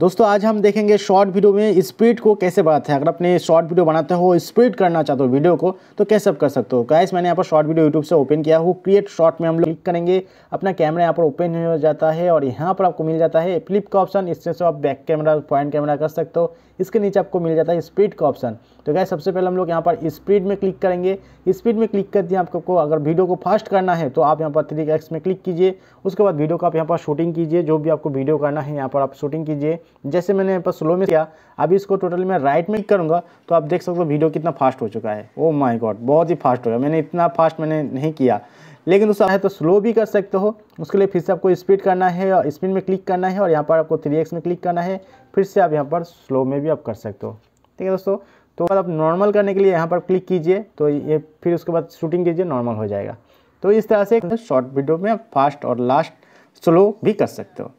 दोस्तों आज हम देखेंगे शॉर्ट वीडियो में स्पीड को कैसे बढ़ाते हैं अगर अपने शॉर्ट वीडियो बनाते हो स्पीड करना चाहते हो वीडियो को तो कैसे आप कर सकते हो गाइस मैंने यहाँ पर शॉर्ट वीडियो यूट्यूब से ओपन किया हूँ क्रिएट शॉर्ट में हम लोग क्लिक करेंगे अपना कैमरा यहाँ पर ओपन हो जाता है और यहाँ पर आपको मिल जाता है फ्लिप का ऑप्शन इससे तो आप बैक कैमरा पॉइंट कैमरा कर सकते हो इसके नीचे आपको मिल जाता है स्पीड का ऑप्शन तो गैस सबसे पहले हम लोग यहाँ पर स्पीड में क्लिक करेंगे स्पीड में क्लिक कर दिए आपको अगर वीडियो को फास्ट करना है तो आप यहाँ पर थ्री में क्लिक कीजिए उसके बाद वीडियो को आप यहाँ पर शूटिंग कीजिए जो भी आपको वीडियो करना है यहाँ पर आप शूटिंग कीजिए जैसे मैंने यहाँ पर स्लो में किया अभी इसको टोटल मैं राइट में करूँगा तो आप देख सकते हो वीडियो कितना फास्ट हो चुका है ओ माई गॉड बहुत ही फास्ट हो गया मैंने इतना फास्ट मैंने नहीं किया लेकिन दोस्तों है तो स्लो भी कर सकते हो उसके लिए फिर से आपको स्पीड करना है और स्पीड में क्लिक करना है और यहाँ पर आपको थ्री एक्स में क्लिक करना है फिर से आप यहाँ पर स्लो में भी आप कर सकते हो ठीक है दोस्तों तो आप नॉर्मल करने के लिए यहाँ पर क्लिक कीजिए तो ये फिर उसके बाद शूटिंग कीजिए नॉर्मल हो जाएगा तो इस तरह से शॉर्ट वीडियो में आप फास्ट और लास्ट स्लो भी कर सकते हो